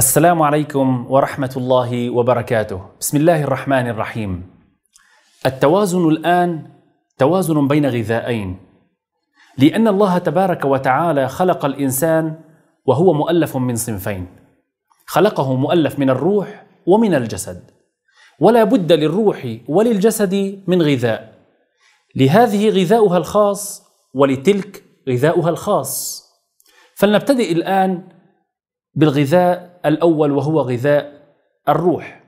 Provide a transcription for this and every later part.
السلام عليكم ورحمة الله وبركاته. بسم الله الرحمن الرحيم. التوازن الآن توازن بين غذائين. لأن الله تبارك وتعالى خلق الإنسان وهو مؤلف من صنفين. خلقه مؤلف من الروح ومن الجسد. ولا بد للروح وللجسد من غذاء. لهذه غذاؤها الخاص ولتلك غذاؤها الخاص. فلنبتدئ الآن بالغذاء الاول وهو غذاء الروح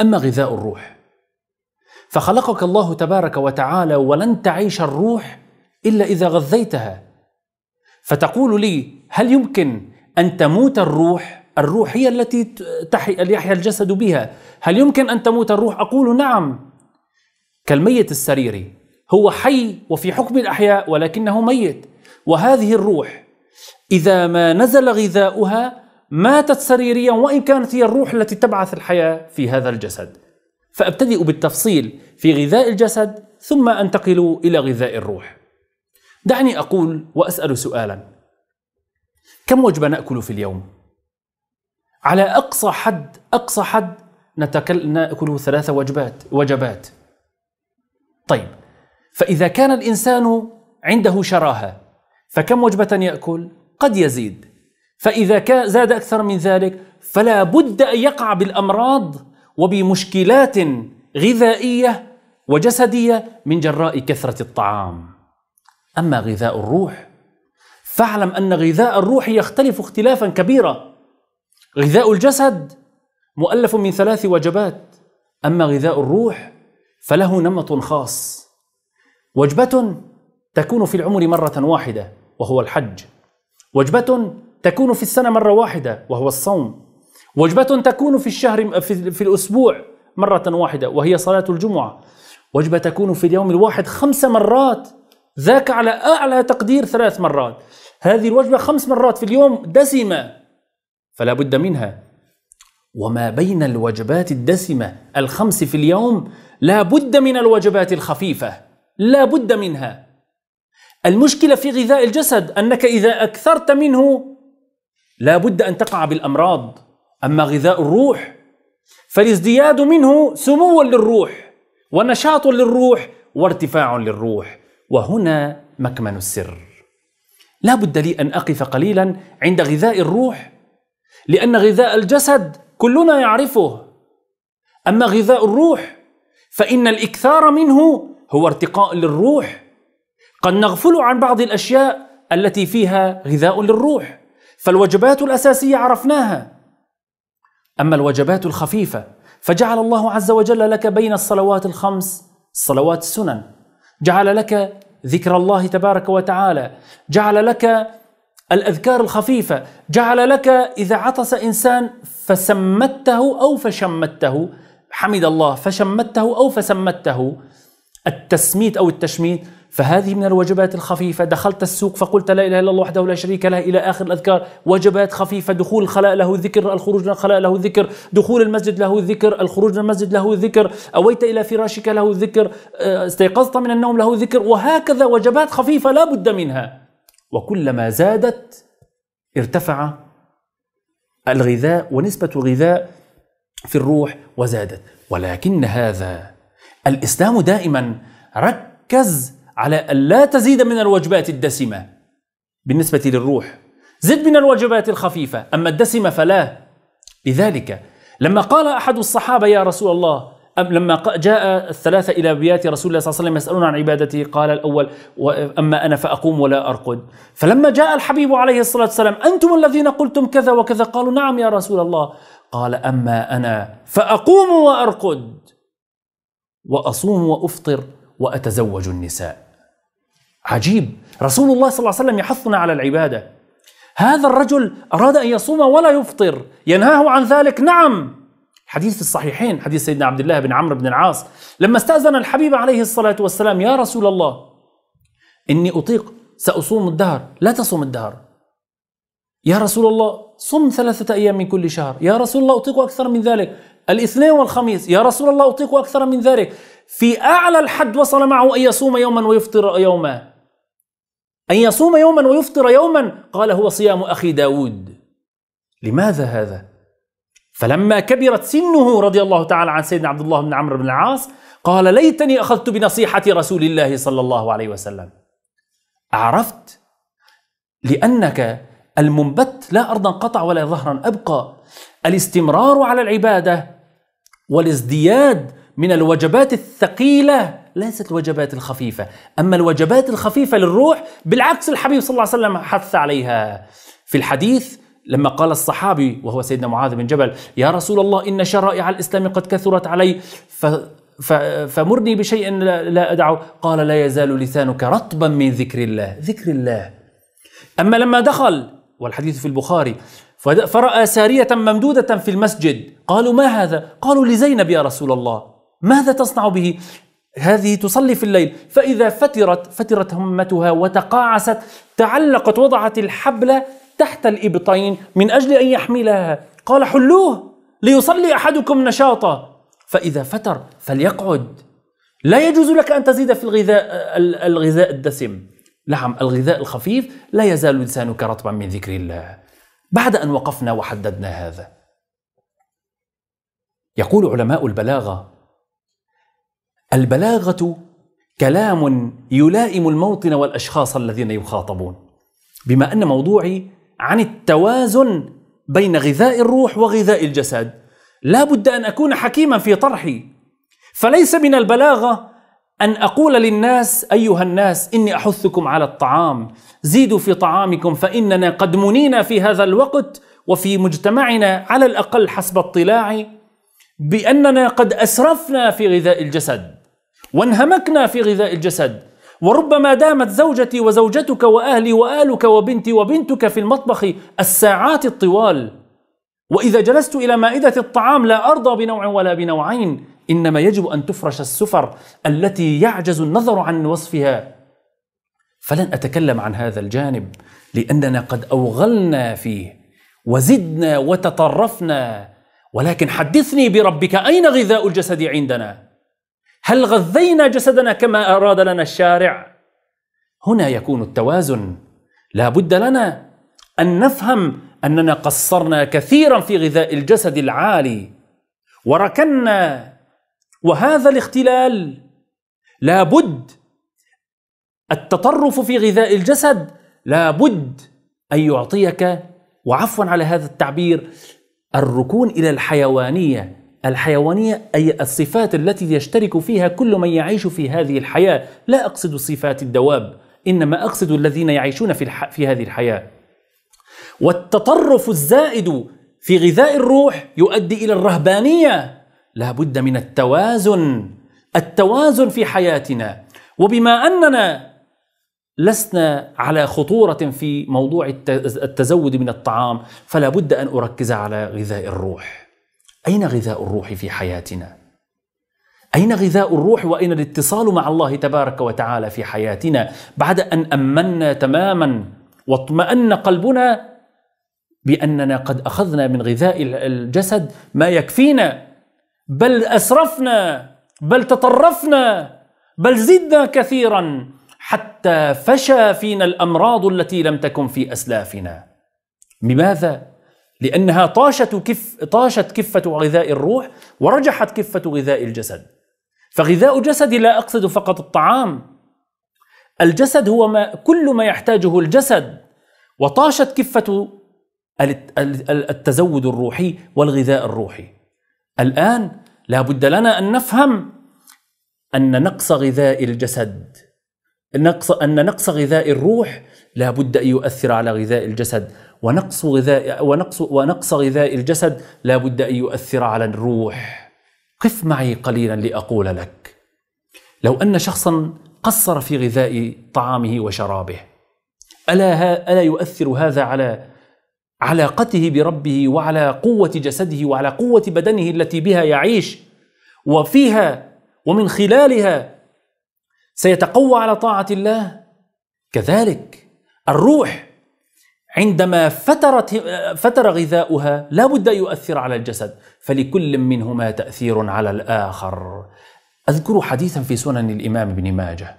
اما غذاء الروح فخلقك الله تبارك وتعالى ولن تعيش الروح الا اذا غذيتها فتقول لي هل يمكن ان تموت الروح الروح هي التي يحيا الجسد بها هل يمكن ان تموت الروح اقول نعم كالميت السريري هو حي وفي حكم الاحياء ولكنه ميت وهذه الروح إذا ما نزل غذاؤها ماتت سريريا وإن كانت هي الروح التي تبعث الحياة في هذا الجسد فأبتدئ بالتفصيل في غذاء الجسد ثم أنتقل إلى غذاء الروح دعني أقول وأسأل سؤالا كم وجبة نأكل في اليوم؟ على أقصى حد أقصى حد نتكل نأكل ثلاث وجبات وجبات طيب فإذا كان الإنسان عنده شراهة فكم وجبة يأكل؟ قد يزيد فإذا زاد أكثر من ذلك فلا بد أن يقع بالأمراض وبمشكلات غذائية وجسدية من جراء كثرة الطعام أما غذاء الروح فاعلم أن غذاء الروح يختلف اختلافا كبيرا غذاء الجسد مؤلف من ثلاث وجبات أما غذاء الروح فله نمط خاص وجبة تكون في العمر مرة واحدة وهو الحج وجبة تكون في السنة مرة واحدة وهو الصوم وجبة تكون في الشهر في, في الأسبوع مرة واحدة وهي صلاة الجمعة وجبة تكون في اليوم الواحد خمس مرات ذاك على أعلى تقدير ثلاث مرات هذه الوجبة خمس مرات في اليوم دسمة فلا بد منها وما بين الوجبات الدسمة الخمس في اليوم لا بد من الوجبات الخفيفة لا بد منها المشكلة في غذاء الجسد أنك إذا أكثرت منه لا بد أن تقع بالأمراض أما غذاء الروح فالازدياد منه سمو للروح ونشاط للروح وارتفاع للروح وهنا مكمن السر لا بد لي أن أقف قليلا عند غذاء الروح لأن غذاء الجسد كلنا يعرفه أما غذاء الروح فإن الإكثار منه هو ارتقاء للروح قد نغفل عن بعض الاشياء التي فيها غذاء للروح فالوجبات الاساسيه عرفناها اما الوجبات الخفيفه فجعل الله عز وجل لك بين الصلوات الخمس صلوات السنن جعل لك ذكر الله تبارك وتعالى جعل لك الاذكار الخفيفه جعل لك اذا عطس انسان فسمته او فشمته حمد الله فشمته او فسمته التسميت او التشميت فهذه من الوجبات الخفيفة دخلت السوق فقلت لا إله إلا الله وحده لا شريك له إلى آخر الأذكار وجبات خفيفة دخول الخلاء له ذكر الخروج من الخلاء له ذكر دخول المسجد له ذكر الخروج من المسجد له ذكر أويت إلى فراشك له ذكر آه، استيقظت من النوم له ذكر وهكذا وجبات خفيفة لا بد منها وكلما زادت ارتفع الغذاء ونسبة الغذاء في الروح وزادت ولكن هذا الإسلام دائما ركز على أن لا تزيد من الوجبات الدسمة بالنسبة للروح زد من الوجبات الخفيفة أما الدسمة فلا لذلك لما قال أحد الصحابة يا رسول الله لما جاء الثلاثة إلى بيات رسول الله صلى الله عليه وسلم يسألون عن عبادته قال الأول أما أنا فأقوم ولا أرقد فلما جاء الحبيب عليه الصلاة والسلام أنتم الذين قلتم كذا وكذا قالوا نعم يا رسول الله قال أما أنا فأقوم وأرقد وأصوم وأفطر وأتزوج النساء عجيب رسول الله صلى الله عليه وسلم يحثنا على العبادة هذا الرجل أراد أن يصوم ولا يفطر ينهاه عن ذلك نعم حديث في الصحيحين حديث سيدنا عبد الله بن عمرو بن العاص لما استأذن الحبيب عليه الصلاة والسلام يا رسول الله إني أطيق سأصوم الدهر لا تصوم الدهر يا رسول الله صم ثلاثة أيام من كل شهر يا رسول الله أطيق أكثر من ذلك الاثنين والخميس يا رسول الله أطيق أكثر من ذلك في أعلى الحد وصل معه أن يصوم يوما ويفطر يوما أن يصوم يوما ويفطر يوما قال هو صيام أخي داود لماذا هذا؟ فلما كبرت سنه رضي الله تعالى عن سيدنا عبد الله بن عمرو بن العاص قال ليتني أخذت بنصيحة رسول الله صلى الله عليه وسلم أعرفت لأنك المنبت لا أرضا قطع ولا ظهرا أبقى الاستمرار على العبادة والازدياد من الوجبات الثقيلة ليست الوجبات الخفيفة أما الوجبات الخفيفة للروح بالعكس الحبيب صلى الله عليه وسلم حث عليها في الحديث لما قال الصحابي وهو سيدنا معاذ بن جبل يا رسول الله إن شرائع الإسلام قد كثرت علي ف فمرني بشيء لا أدعه قال لا يزال لسانك رطبا من ذكر الله ذكر الله أما لما دخل والحديث في البخاري فرأى سارية ممدودة في المسجد قالوا ما هذا؟ قالوا لزينب يا رسول الله ماذا تصنع به؟ هذه تصلي في الليل فإذا فترت فترت همتها وتقاعست تعلقت وضعت الحبل تحت الإبطين من أجل أن يحملها قال حلوه ليصلي أحدكم نشاطا فإذا فتر فليقعد لا يجوز لك أن تزيد في الغذاء الغذاء الدسم نعم الغذاء الخفيف لا يزال لسانك رطبا من ذكر الله بعد أن وقفنا وحددنا هذا يقول علماء البلاغة البلاغه كلام يلائم الموطن والاشخاص الذين يخاطبون بما ان موضوعي عن التوازن بين غذاء الروح وغذاء الجسد لا بد ان اكون حكيما في طرحي فليس من البلاغه ان اقول للناس ايها الناس اني احثكم على الطعام زيدوا في طعامكم فاننا قد منينا في هذا الوقت وفي مجتمعنا على الاقل حسب اطلاعي باننا قد اسرفنا في غذاء الجسد وانهمكنا في غذاء الجسد وربما دامت زوجتي وزوجتك واهلي والك وبنتي وبنتك في المطبخ الساعات الطوال واذا جلست الى مائده الطعام لا ارضى بنوع ولا بنوعين انما يجب ان تفرش السفر التي يعجز النظر عن وصفها فلن اتكلم عن هذا الجانب لاننا قد اوغلنا فيه وزدنا وتطرفنا ولكن حدثني بربك اين غذاء الجسد عندنا هل غذينا جسدنا كما أراد لنا الشارع؟ هنا يكون التوازن لا بد لنا أن نفهم أننا قصرنا كثيرا في غذاء الجسد العالي وركنا وهذا الاختلال لا بد التطرف في غذاء الجسد لا بد أن يعطيك وعفوا على هذا التعبير الركون إلى الحيوانية الحيوانية أي الصفات التي يشترك فيها كل من يعيش في هذه الحياة لا أقصد صفات الدواب إنما أقصد الذين يعيشون في, الح... في هذه الحياة والتطرف الزائد في غذاء الروح يؤدي إلى الرهبانية لا بد من التوازن التوازن في حياتنا وبما أننا لسنا على خطورة في موضوع التزود من الطعام فلا بد أن أركز على غذاء الروح أين غذاء الروح في حياتنا؟ أين غذاء الروح وأين الاتصال مع الله تبارك وتعالى في حياتنا بعد أن أمنا تماما واطمأن قلبنا بأننا قد أخذنا من غذاء الجسد ما يكفينا بل أسرفنا بل تطرفنا بل زدنا كثيرا حتى فشى فينا الأمراض التي لم تكن في أسلافنا لماذا؟ لأنها طاشت كف طاشت كفة غذاء الروح ورجحت كفة غذاء الجسد فغذاء جسدي لا أقصد فقط الطعام الجسد هو ما كل ما يحتاجه الجسد وطاشت كفة التزود الروحي والغذاء الروحي الآن لا بد لنا أن نفهم أن نقص غذاء الجسد نقص أن نقص غذاء الروح لا بد أن يؤثر على غذاء الجسد ونقص غذاء ونقص ونقص غذاء الجسد لا بد أن يؤثر على الروح قف معي قليلا لأقول لك لو أن شخصا قصر في غذاء طعامه وشرابه ألا, ها ألا يؤثر هذا على علاقته بربه وعلى قوة جسده وعلى قوة بدنه التي بها يعيش وفيها ومن خلالها سيتقوى على طاعة الله كذلك الروح عندما فترت فتر غذاؤها لا بد أن يؤثر على الجسد فلكل منهما تأثير على الآخر أذكر حديثا في سنن الإمام ابن ماجه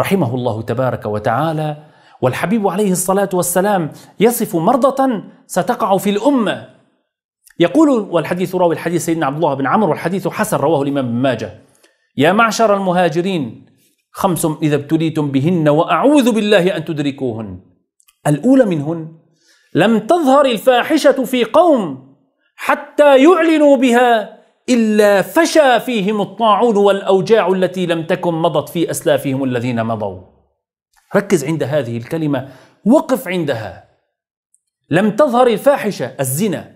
رحمه الله تبارك وتعالى والحبيب عليه الصلاة والسلام يصف مرضة ستقع في الأمة يقول والحديث راوي الحديث سيدنا عبد الله بن عمرو والحديث حسن رواه الإمام ابن ماجه يا معشر المهاجرين خمس إذا ابتليتم بهن وأعوذ بالله أن تدركوهن الأولى منهن لم تظهر الفاحشة في قوم حتى يعلنوا بها إلا فشى فيهم الطاعون والأوجاع التي لم تكن مضت في أسلافهم الذين مضوا ركز عند هذه الكلمة وقف عندها لم تظهر الفاحشة الزنا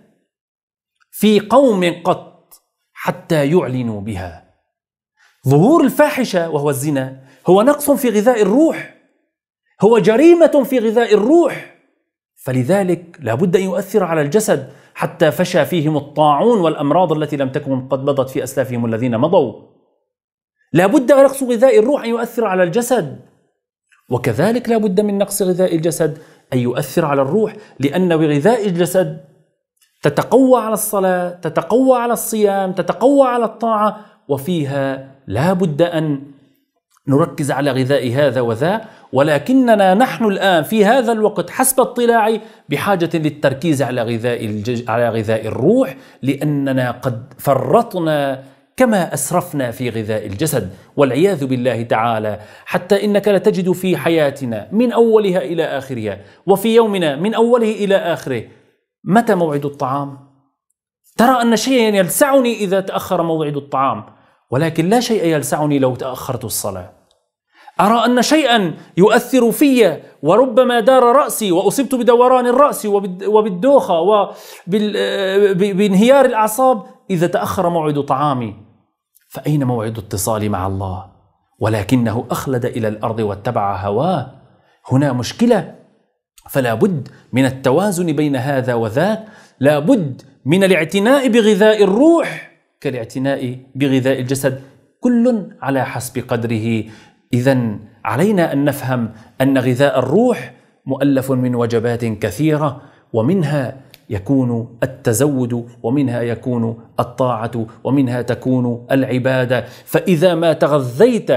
في قوم قط حتى يعلنوا بها ظهور الفاحشة وهو الزنا هو نقص في غذاء الروح هو جريمة في غذاء الروح فلذلك لابد أن يؤثر على الجسد حتى فشى فيهم الطاعون والأمراض التي لم تكن قد مضت في أسلافهم الذين مضوا لابد نقص غذاء الروح أن يؤثر على الجسد وكذلك لابد من نقص غذاء الجسد أن يؤثر على الروح لأن بغذاء الجسد تتقوى على الصلاة تتقوى على الصيام تتقوى على الطاعة وفيها لا بد أن نركز على غذاء هذا وذا ولكننا نحن الآن في هذا الوقت حسب اطلاعي بحاجة للتركيز على غذاء الجج... على غذاء الروح لأننا قد فرطنا كما اسرفنا في غذاء الجسد والعياذ بالله تعالى حتى انك لتجد في حياتنا من اولها الى اخرها وفي يومنا من اوله الى اخره متى موعد الطعام؟ ترى ان شيئا يلسعني اذا تاخر موعد الطعام ولكن لا شيء يلسعني لو تأخرت الصلاة أرى أن شيئا يؤثر في وربما دار رأسي وأصبت بدوران الرأس وبالدوخة وبانهيار الأعصاب إذا تأخر موعد طعامي فأين موعد اتصالي مع الله؟ ولكنه أخلد إلى الأرض واتبع هواه هنا مشكلة فلا بد من التوازن بين هذا وذاك لا بد من الاعتناء بغذاء الروح كالاعتناء بغذاء الجسد كل على حسب قدره اذا علينا ان نفهم ان غذاء الروح مؤلف من وجبات كثيره ومنها يكون التزود ومنها يكون الطاعه ومنها تكون العباده فاذا ما تغذيت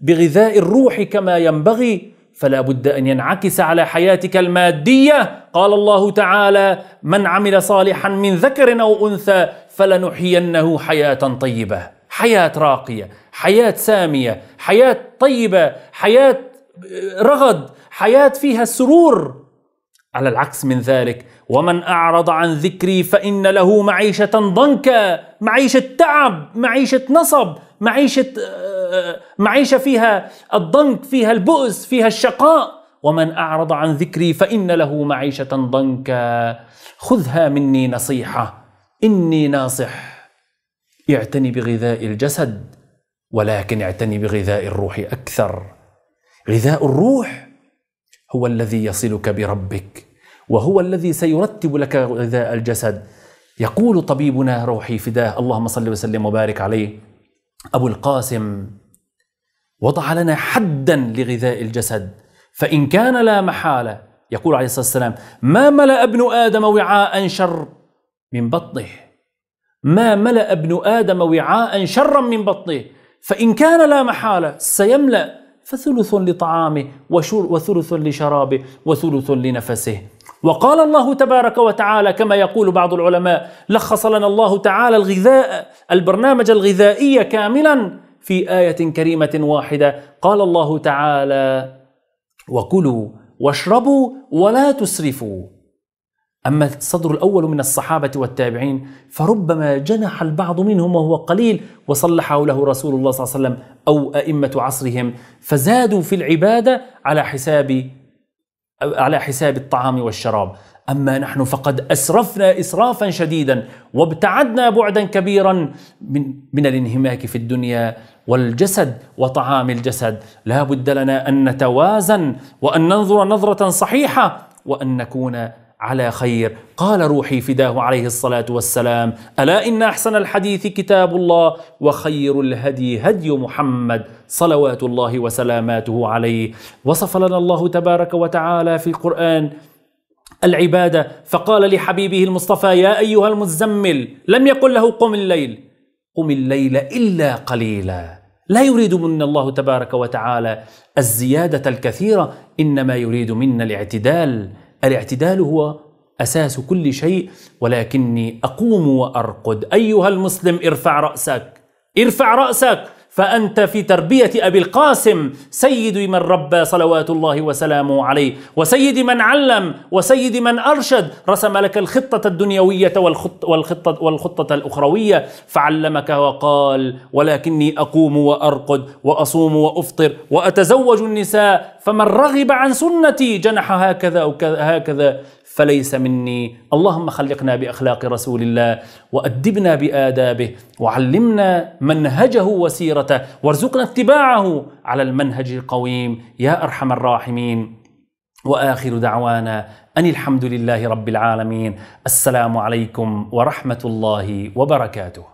بغذاء الروح كما ينبغي فلا بد ان ينعكس على حياتك الماديه قال الله تعالى من عمل صالحا من ذكر او انثى فلنحيينه حياه طيبه حياه راقيه حياه ساميه حياه طيبه حياه آه، رغد حياه فيها سرور على العكس من ذلك ومن اعرض عن ذكري فان له معيشه ضنكا معيشه تعب معيشه نصب معيشه آه، آه، معيشه فيها الضنك فيها البؤس فيها الشقاء ومن اعرض عن ذكري فان له معيشه ضنكا خذها مني نصيحه إني ناصح اعتني بغذاء الجسد ولكن اعتني بغذاء الروح أكثر غذاء الروح هو الذي يصلك بربك وهو الذي سيرتب لك غذاء الجسد يقول طبيبنا روحي فداه اللهم صل وسلم وبارك عليه أبو القاسم وضع لنا حدا لغذاء الجسد فإن كان لا محالة يقول عليه الصلاة والسلام ما ملأ ابن آدم وعاء شر من بطنه ما ملأ ابن آدم وعاء شرا من بطنه فإن كان لا محالة سيملأ فثلث لطعامه وثلث لشرابه وثلث لنفسه وقال الله تبارك وتعالى كما يقول بعض العلماء لخص لنا الله تعالى الغذاء البرنامج الغذائي كاملا في آية كريمة واحدة قال الله تعالى وكلوا واشربوا ولا تسرفوا أما الصدر الأول من الصحابة والتابعين فربما جنح البعض منهم وهو قليل وصلحه له رسول الله صلى الله عليه وسلم أو أئمة عصرهم فزادوا في العبادة على حساب على حساب الطعام والشراب أما نحن فقد أسرفنا إسرافا شديدا وابتعدنا بعدا كبيرا من, من الانهماك في الدنيا والجسد وطعام الجسد لا بد لنا أن نتوازن وأن ننظر نظرة صحيحة وأن نكون على خير قال روحي فداه عليه الصلاة والسلام ألا إن أحسن الحديث كتاب الله وخير الهدي هدي محمد صلوات الله وسلاماته عليه وصف لنا الله تبارك وتعالى في القرآن العبادة فقال لحبيبه المصطفى يا أيها المزمل لم يقل له قم الليل قم الليل إلا قليلا لا يريد منا الله تبارك وتعالى الزيادة الكثيرة إنما يريد منا الاعتدال الاعتدال هو أساس كل شيء ولكني أقوم وأرقد أيها المسلم ارفع رأسك ارفع رأسك فأنت في تربية أبي القاسم سيد من ربى صلوات الله وسلامه عليه وسيد من علم وسيد من أرشد رسم لك الخطة الدنيوية والخط والخطة, والخطة الأخروية فعلمك وقال ولكني أقوم وأرقد وأصوم وأفطر وأتزوج النساء فمن رغب عن سنتي جنح هكذا أو هكذا فليس مني اللهم خلقنا بأخلاق رسول الله وأدبنا بآدابه وعلمنا منهجه وسيرته وارزقنا اتباعه على المنهج القويم يا أرحم الراحمين واخر دعوانا ان الحمد لله رب العالمين السلام عليكم ورحمه الله وبركاته